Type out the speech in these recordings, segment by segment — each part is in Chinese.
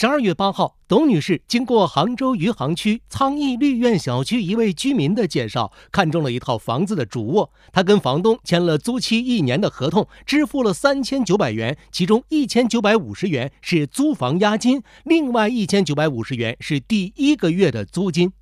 十二月八号，董女士经过杭州余杭区仓溢绿苑小区一位居民的介绍，看中了一套房子的主卧。她跟房东签了租期一年的合同，支付了三千九百元，其中一千九百五十元是租房押金，另外一千九百五十元是第一个月的租金。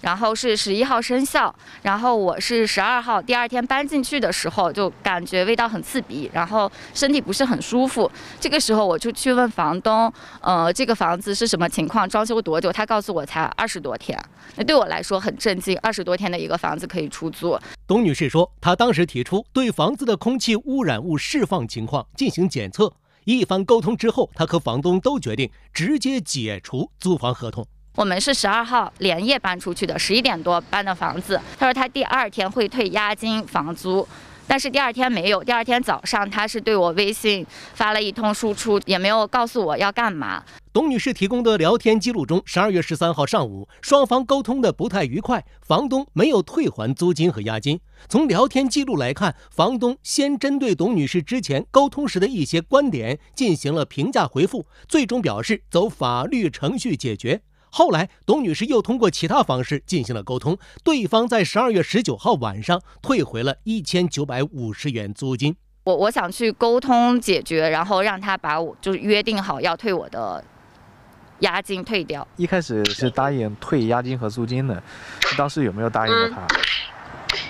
然后是十一号生效，然后我是十二号，第二天搬进去的时候就感觉味道很刺鼻，然后身体不是很舒服。这个时候我就去问房东，呃，这个房子是什么情况，装修多久？他告诉我才二十多天，那对我来说很震惊，二十多天的一个房子可以出租。董女士说，她当时提出对房子的空气污染物释放情况进行检测。一番沟通之后，她和房东都决定直接解除租房合同。我们是十二号连夜搬出去的，十一点多搬的房子。他说他第二天会退押金、房租，但是第二天没有。第二天早上，他是对我微信发了一通输出，也没有告诉我要干嘛。董女士提供的聊天记录中，十二月十三号上午，双方沟通的不太愉快，房东没有退还租金和押金。从聊天记录来看，房东先针对董女士之前沟通时的一些观点进行了评价回复，最终表示走法律程序解决。后来，董女士又通过其他方式进行了沟通，对方在十二月十九号晚上退回了一千九百五十元租金。我我想去沟通解决，然后让他把我就约定好要退我的押金退掉。一开始是答应退押金和租金的，当时有没有答应过他？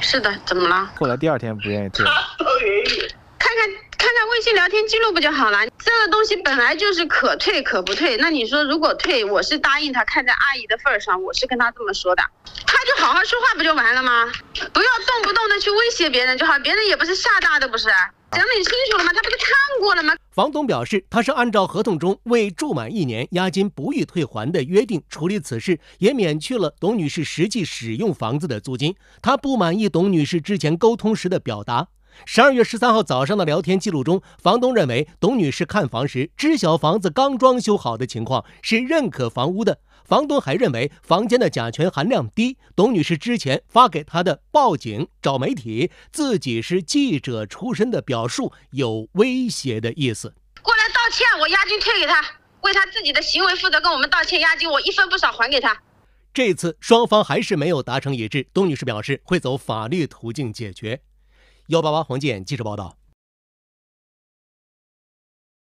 是的，怎么了？后来第二天不愿意退，看看看看微信聊天记录不就好了？这个东西本来就是可退可不退，那你说如果退，我是答应他，看在阿姨的份儿上，我是跟他这么说的，他就好好说话不就完了吗？不要动不动的去威胁别人就好，别人也不是吓大的，不是？讲得很清楚了吗？他不都看过了吗？房东表示，他是按照合同中未住满一年押金不予退还的约定处理此事，也免去了董女士实际使用房子的租金。他不满意董女士之前沟通时的表达。十二月十三号早上的聊天记录中，房东认为董女士看房时知晓房子刚装修好的情况是认可房屋的。房东还认为房间的甲醛含量低。董女士之前发给他的报警、找媒体、自己是记者出身的表述有威胁的意思。过来道歉，我押金退给他，为他自己的行为负责，跟我们道歉，押金我一分不少还给他。这次双方还是没有达成一致。董女士表示会走法律途径解决。幺八八黄健，记者报道。